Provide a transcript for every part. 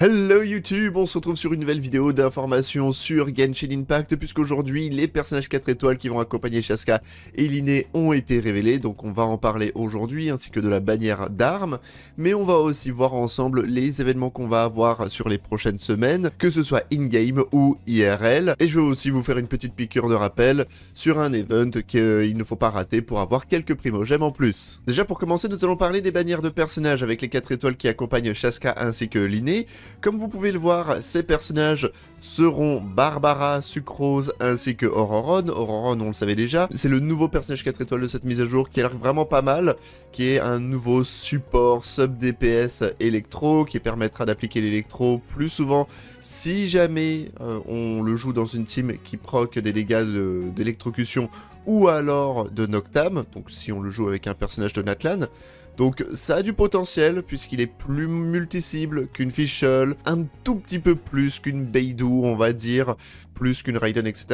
Hello YouTube, on se retrouve sur une nouvelle vidéo d'information sur Genshin Impact puisqu'aujourd'hui les personnages 4 étoiles qui vont accompagner Shaska et Liné ont été révélés donc on va en parler aujourd'hui ainsi que de la bannière d'armes mais on va aussi voir ensemble les événements qu'on va avoir sur les prochaines semaines que ce soit in-game ou IRL et je vais aussi vous faire une petite piqûre de rappel sur un event qu'il ne faut pas rater pour avoir quelques primogèmes en plus. Déjà pour commencer nous allons parler des bannières de personnages avec les 4 étoiles qui accompagnent Shaska ainsi que Liné comme vous pouvez le voir, ces personnages seront Barbara, Sucrose ainsi que Auroron. Auroron, on le savait déjà, c'est le nouveau personnage 4 étoiles de cette mise à jour qui a l'air vraiment pas mal, qui est un nouveau support sub-DPS électro qui permettra d'appliquer l'électro plus souvent si jamais euh, on le joue dans une team qui proc des dégâts d'électrocution ou alors de Noctam, donc si on le joue avec un personnage de Natlan. Donc ça a du potentiel puisqu'il est plus multi qu'une Fischl, un tout petit peu plus qu'une Beidou on va dire, plus qu'une Raiden, etc.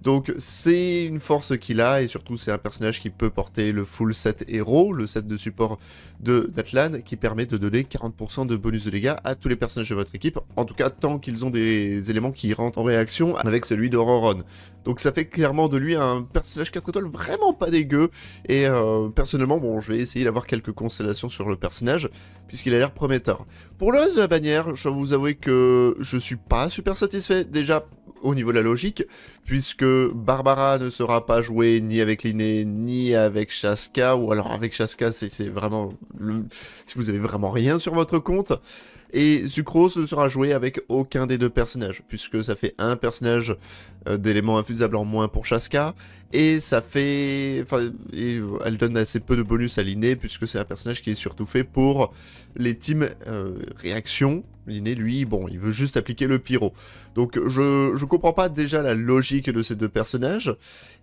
Donc c'est une force qu'il a, et surtout c'est un personnage qui peut porter le full set héros, le set de support de d'Atlan, qui permet de donner 40% de bonus de dégâts à tous les personnages de votre équipe, en tout cas tant qu'ils ont des éléments qui rentrent en réaction avec celui Roron. Donc ça fait clairement de lui un personnage 4 étoiles vraiment pas dégueu, et euh, personnellement, bon, je vais essayer d'avoir quelques constellations sur le personnage, puisqu'il a l'air prometteur. Pour le reste de la bannière, je dois vous avouer que je suis pas super satisfait, déjà au niveau de la logique, puisque Barbara ne sera pas jouée ni avec Liné, ni avec Chaska, ou alors avec Chaska, c'est vraiment... Si vous avez vraiment rien sur votre compte, et Sucrose ne sera joué avec aucun des deux personnages, puisque ça fait un personnage euh, d'éléments infusables en moins pour Chaska, et ça fait... Enfin, elle donne assez peu de bonus à Liné, puisque c'est un personnage qui est surtout fait pour les teams euh, réaction. Liné, lui, bon, il veut juste appliquer le pyro. Donc je, je comprends pas déjà la logique de ces deux personnages,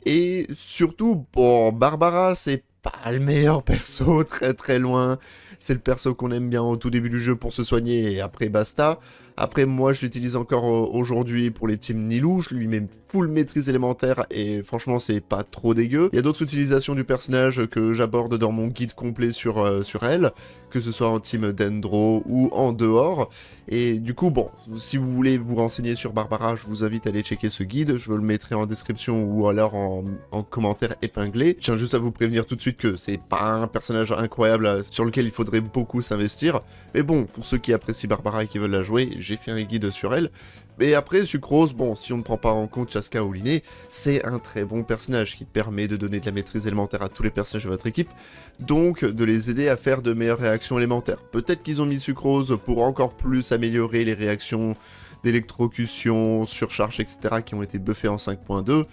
et surtout, bon, Barbara, c'est pas le meilleur perso, très très loin c'est le perso qu'on aime bien au tout début du jeu pour se soigner et après basta. Après, moi, je l'utilise encore euh, aujourd'hui pour les teams Nilou. Je lui mets full maîtrise élémentaire et franchement, c'est pas trop dégueu. Il y a d'autres utilisations du personnage que j'aborde dans mon guide complet sur, euh, sur elle, que ce soit en team Dendro ou en dehors. Et du coup, bon, si vous voulez vous renseigner sur Barbara, je vous invite à aller checker ce guide. Je le mettrai en description ou alors en, commentaire épinglé. Je tiens juste à vous prévenir tout de suite que c'est pas un personnage incroyable euh, sur lequel il faudrait beaucoup s'investir. Mais bon, pour ceux qui apprécient Barbara et qui veulent la jouer, j'ai fait un guide sur elle. mais après, Sucrose, bon, si on ne prend pas en compte Chaska ou c'est un très bon personnage qui permet de donner de la maîtrise élémentaire à tous les personnages de votre équipe, donc de les aider à faire de meilleures réactions élémentaires. Peut-être qu'ils ont mis Sucrose pour encore plus améliorer les réactions d'électrocution, surcharge, etc. qui ont été buffées en 5.2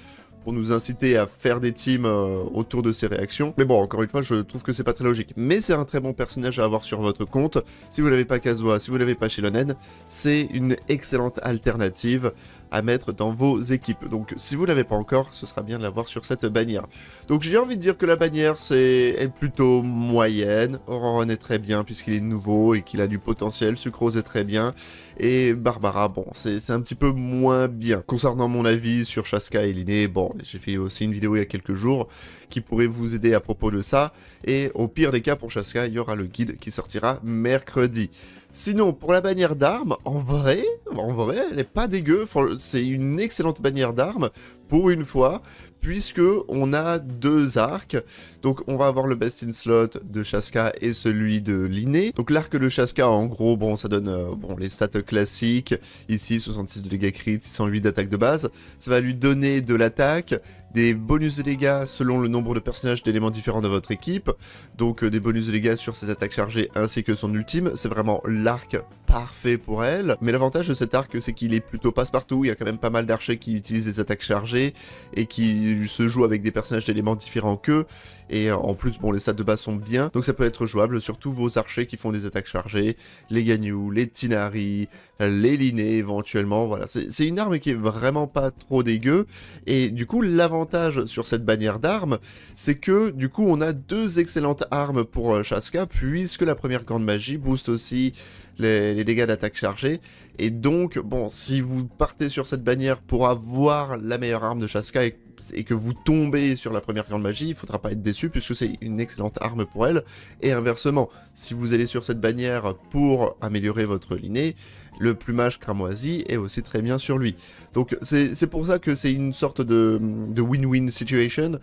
pour nous inciter à faire des teams euh, autour de ses réactions. Mais bon, encore une fois, je trouve que c'est pas très logique. Mais c'est un très bon personnage à avoir sur votre compte. Si vous l'avez pas Kazoa, si vous l'avez pas Shilonen, c'est une excellente alternative à mettre dans vos équipes. Donc si vous ne l'avez pas encore, ce sera bien de l'avoir sur cette bannière. Donc j'ai envie de dire que la bannière c'est est plutôt moyenne. Auroron est très bien puisqu'il est nouveau et qu'il a du potentiel. Sucrose est très bien. Et Barbara, bon, c'est un petit peu moins bien. Concernant mon avis sur Chaska et Liné, bon, j'ai fait aussi une vidéo il y a quelques jours qui pourrait vous aider à propos de ça. Et au pire des cas pour Chaska, il y aura le guide qui sortira mercredi. Sinon, pour la bannière d'armes, en vrai, bah, en vrai, elle est pas dégueu. C'est une excellente bannière d'armes pour une fois, puisque on a deux arcs. Donc on va avoir le best in slot de Chaska et celui de Liné. Donc l'arc de Chaska, en gros, bon, ça donne euh, bon, les stats classiques. Ici, 66 de dégâts crit, 608 d'attaque de base. Ça va lui donner de l'attaque, des bonus de dégâts selon le nombre de personnages d'éléments différents de votre équipe. Donc euh, des bonus de dégâts sur ses attaques chargées ainsi que son ultime. C'est vraiment l'arc parfait pour elle. Mais l'avantage de cette arc, c'est qu'il est plutôt passe-partout. Il y a quand même pas mal d'archers qui utilisent des attaques chargées et qui se jouent avec des personnages d'éléments différents qu'eux. Et en plus, bon, les stats de base sont bien, donc ça peut être jouable Surtout vos archers qui font des attaques chargées, les Ganyu, les Tinari, les Liné éventuellement, voilà. C'est une arme qui est vraiment pas trop dégueu, et du coup, l'avantage sur cette bannière d'armes, c'est que, du coup, on a deux excellentes armes pour Shaska, euh, puisque la première grande magie booste aussi les, dégâts d'attaque chargée. Et donc, bon, si vous partez sur cette bannière pour avoir la meilleure arme de Chaska et, que vous tombez sur la première grande magie, il ne faudra pas être déçu puisque c'est une excellente arme pour elle. Et inversement, si vous allez sur cette bannière pour améliorer votre liné, le plumage cramoisi est aussi très bien sur lui. Donc c'est pour ça que c'est une sorte de win-win situation.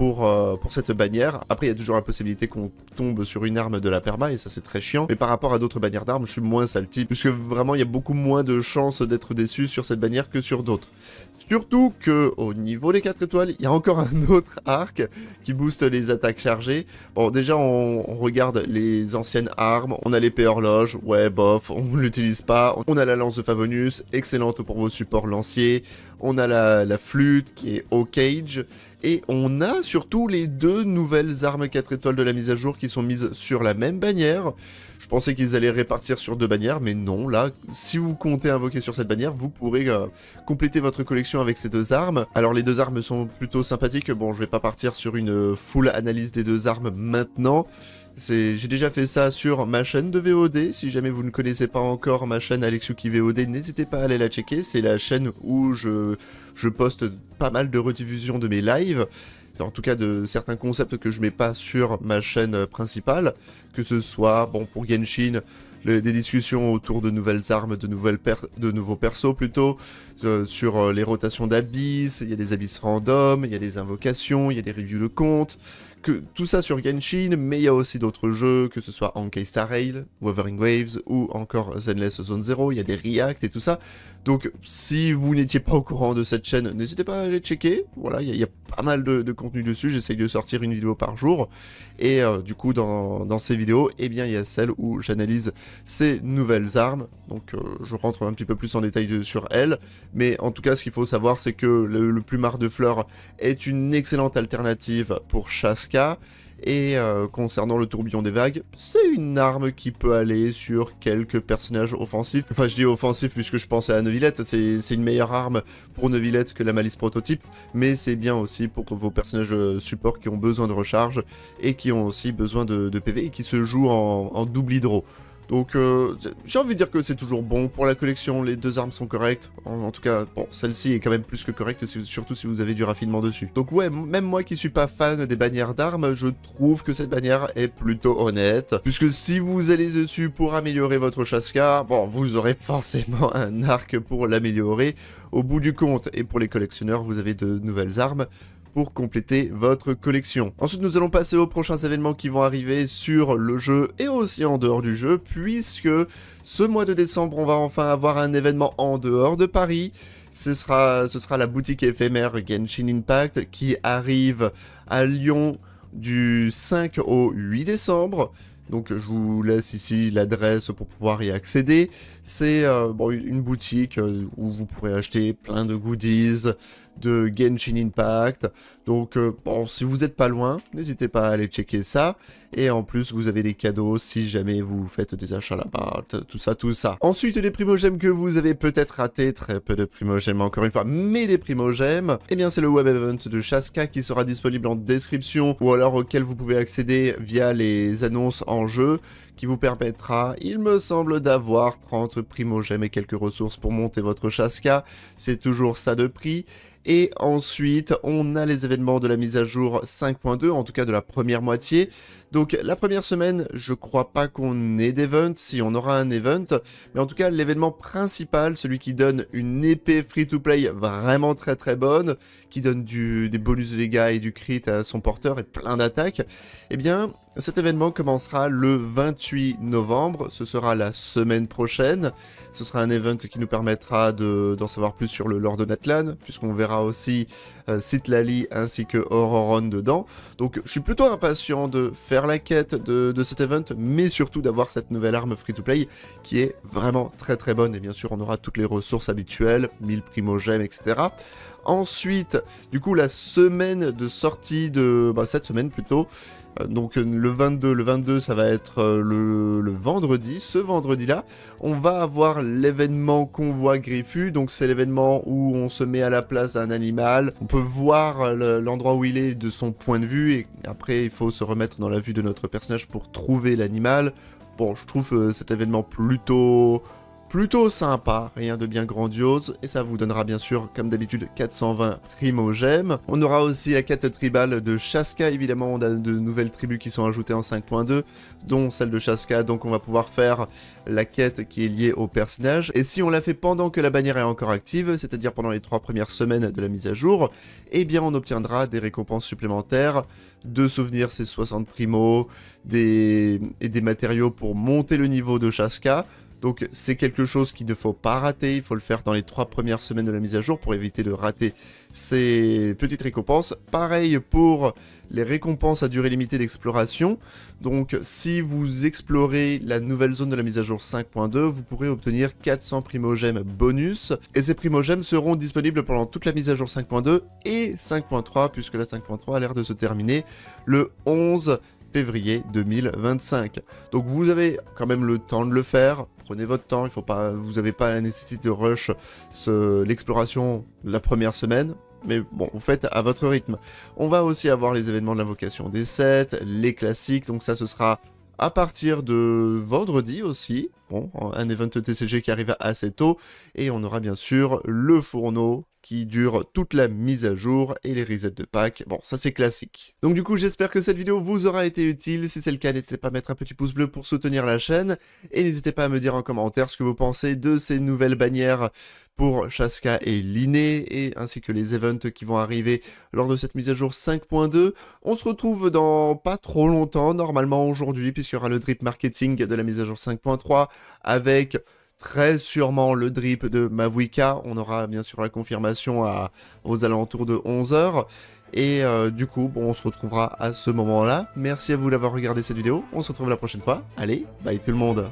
Euh, pour, cette bannière. Après, il y a toujours la possibilité qu'on tombe sur une arme de la perma, et ça c'est très chiant. Mais par rapport à d'autres bannières d'armes, je suis moins salty, puisque vraiment il y a beaucoup moins de chances d'être déçu sur cette bannière que sur d'autres. Surtout que au niveau des 4 étoiles, il y a encore un autre arc qui booste les attaques chargées. Bon, déjà, on, regarde les anciennes armes. On a l'épée horloge, ouais, bof, on l'utilise pas. On a la lance de Favonus, excellente pour vos supports lanciers. On a la, la flûte qui est au cage. Et on a surtout les deux nouvelles armes 4 étoiles de la mise à jour qui sont mises sur la même bannière. Je pensais qu'ils allaient répartir sur deux bannières, mais non, là, si vous comptez invoquer sur cette bannière, vous pourrez euh, compléter votre collection avec ces deux armes. Alors les deux armes sont plutôt sympathiques, bon je vais pas partir sur une full analyse des deux armes maintenant, j'ai déjà fait ça sur ma chaîne de VOD. Si jamais vous ne connaissez pas encore ma chaîne Alexuki VOD, n'hésitez pas à aller la checker. C'est la chaîne où je, poste pas mal de rediffusions de mes lives en tout cas de certains concepts que je mets pas sur ma chaîne principale, que ce soit bon pour Genshin, des discussions autour de nouvelles armes, de, nouvelles de nouveaux persos plutôt, euh, sur euh, les rotations d'abysses, il y a des abysses random, il y a des invocations, il y a des reviews de comptes, tout ça sur Genshin, mais il y a aussi d'autres jeux, que ce soit Ankai Star Rail, Wuthering Waves ou encore Zenless Zone Zero, il y a des React et tout ça. Donc si vous n'étiez pas au courant de cette chaîne, n'hésitez pas à aller checker. Voilà, il y, a pas mal de, contenu dessus, j'essaye de sortir une vidéo par jour. Et euh, du coup, dans, ces vidéos, eh bien, il y a celle où j'analyse ces nouvelles armes. Donc euh, je rentre un petit peu plus en détail sur elles. Mais en tout cas, ce qu'il faut savoir, c'est que le, le plumard de fleurs est une excellente alternative pour chasse et euh, concernant le tourbillon des vagues, c'est une arme qui peut aller sur quelques personnages offensifs. Enfin, je dis offensif puisque je pensais à Neuvillette, c'est une meilleure arme pour Neuvillette que la malice prototype, mais c'est bien aussi pour vos personnages euh, support qui ont besoin de recharge et qui ont aussi besoin de, PV et qui se jouent en, en double hydro. Donc euh, j'ai envie de dire que c'est toujours bon pour la collection, les deux armes sont correctes. En, tout cas, bon, celle-ci est quand même plus que correcte, surtout si vous avez du raffinement dessus. Donc ouais, même moi qui suis pas fan des bannières d'armes, je trouve que cette bannière est plutôt honnête. Puisque si vous allez dessus pour améliorer votre chasse-car, bon, vous aurez forcément un arc pour l'améliorer au bout du compte. Et pour les collectionneurs, vous avez de nouvelles armes pour compléter votre collection. Ensuite, nous allons passer aux prochains événements qui vont arriver sur le jeu et aussi en dehors du jeu, puisque ce mois de décembre, on va enfin avoir un événement en dehors de Paris. Ce sera, ce sera la boutique éphémère Genshin Impact qui arrive à Lyon du 5 au 8 décembre. Donc je vous laisse ici l'adresse pour pouvoir y accéder. C'est euh, une boutique euh, où vous pourrez acheter plein de goodies, de Genshin Impact. Donc, euh, bon, si vous n'êtes pas loin, n'hésitez pas à aller checker ça. Et en plus, vous avez des cadeaux si jamais vous faites des achats là-bas, tout ça, tout ça. Ensuite, les primogèmes que vous avez peut-être raté, très peu de primogèmes encore une fois, mais des primogèmes, eh bien, c'est le web event de Shaska qui sera disponible en description ou alors auquel vous pouvez accéder via les annonces en jeu qui vous permettra, il me semble, d'avoir 30 primogèmes et quelques ressources pour monter votre Shaska. C'est toujours ça de prix. Et ensuite, on a les événements de la mise à jour 5.2, en tout cas de la première moitié. Donc la première semaine, je crois pas qu'on ait d'event, si on aura un event, mais en tout cas l'événement principal, celui qui donne une épée free-to-play vraiment très très bonne, qui donne des bonus de dégâts et du crit à son porteur et plein d'attaques, eh bien cet événement commencera le 28 novembre, ce sera la semaine prochaine, ce sera un event qui nous permettra d'en savoir plus sur le Lord de Natlan, puisqu'on verra aussi euh, Sitlali ainsi que Auroron dedans, donc je suis plutôt impatient de faire la quête de, cet event, mais surtout d'avoir cette nouvelle arme free-to-play qui est vraiment très très bonne. Et bien sûr, on aura toutes les ressources habituelles, 1000 primogènes etc. Ensuite, du coup, la semaine de sortie de... Bah, cette semaine plutôt. Euh, donc euh, le 22, le 22 ça va être euh, le, le, vendredi, ce vendredi là, on va avoir l'événement Convoi Griffu, donc c'est l'événement où on se met à la place d'un animal, on peut voir l'endroit où il est de son point de vue et après il faut se remettre dans la vue de notre personnage pour trouver l'animal. Bon je trouve cet événement plutôt plutôt sympa, rien de bien grandiose, et ça vous donnera bien sûr, comme d'habitude, 420 primogèmes. On aura aussi la quête tribale de Chaska, évidemment, on a de nouvelles tribus qui sont ajoutées en 5.2, dont celle de Chaska, donc on va pouvoir faire la quête qui est liée au personnage, et si on la fait pendant que la bannière est encore active, c'est-à-dire pendant les trois premières semaines de la mise à jour, eh bien on obtiendra des récompenses supplémentaires, de souvenirs, c'est 60 primos, et des matériaux pour monter le niveau de Chaska, donc c'est quelque chose qu'il ne faut pas rater, il faut le faire dans les trois premières semaines de la mise à jour pour éviter de rater ces petites récompenses. Pareil pour les récompenses à durée limitée d'exploration. Donc si vous explorez la nouvelle zone de la mise à jour 5.2, vous pourrez obtenir 400 primogèmes bonus. Et ces primogèmes seront disponibles pendant toute la mise à jour 5.2 et 5.3, puisque la 5.3 a l'air de se terminer le 11 février 2025. Donc vous avez quand même le temps de le faire, prenez votre temps, il faut pas, vous n'avez pas la nécessité de rush l'exploration la première semaine, mais bon, vous faites à votre rythme. On va aussi avoir les événements de l'invocation des 7, les classiques, donc ça ce sera à partir de vendredi aussi. Bon, un event TCG qui arrive assez tôt. Et on aura bien sûr le fourneau qui dure toute la mise à jour et les resets de pack. Bon, ça c'est classique. Donc du coup, j'espère que cette vidéo vous aura été utile. Si c'est le cas, n'hésitez pas à mettre un petit pouce bleu pour soutenir la chaîne. Et n'hésitez pas à me dire en commentaire ce que vous pensez de ces nouvelles bannières pour Chaska et Linné, et ainsi que les events qui vont arriver lors de cette mise à jour 5.2. On se retrouve dans pas trop longtemps, normalement aujourd'hui, puisqu'il y aura le drip marketing de la mise à jour 5.3 avec très sûrement le drip de Mavuika. On aura bien sûr la confirmation aux alentours de 11h. Et euh, du coup, on se retrouvera à ce moment-là. Merci à vous d'avoir regardé cette vidéo. On se retrouve la prochaine fois. Allez, bye tout le monde.